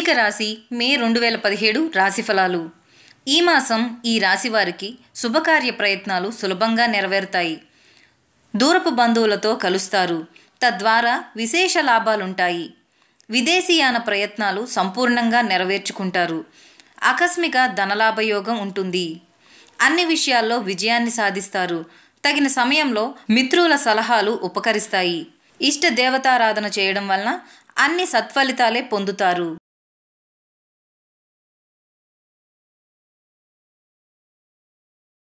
వృశ్చిక రాశి మే రెండు వేల పదిహేడు రాశి ఫలాలు ఈ మాసం ఈ రాశి వారికి శుభకార్య ప్రయత్నాలు సులభంగా నెరవేరుతాయి దూరపు బంధువులతో కలుస్తారు తద్వారా విశేష లాభాలుంటాయి విదేశీయాన ప్రయత్నాలు సంపూర్ణంగా నెరవేర్చుకుంటారు ఆకస్మిక ధనలాభయోగం ఉంటుంది అన్ని విషయాల్లో విజయాన్ని సాధిస్తారు తగిన సమయంలో మిత్రుల సలహాలు ఉపకరిస్తాయి ఇష్ట దేవతారాధన చేయడం వలన అన్ని సత్ఫలితాలే పొందుతారు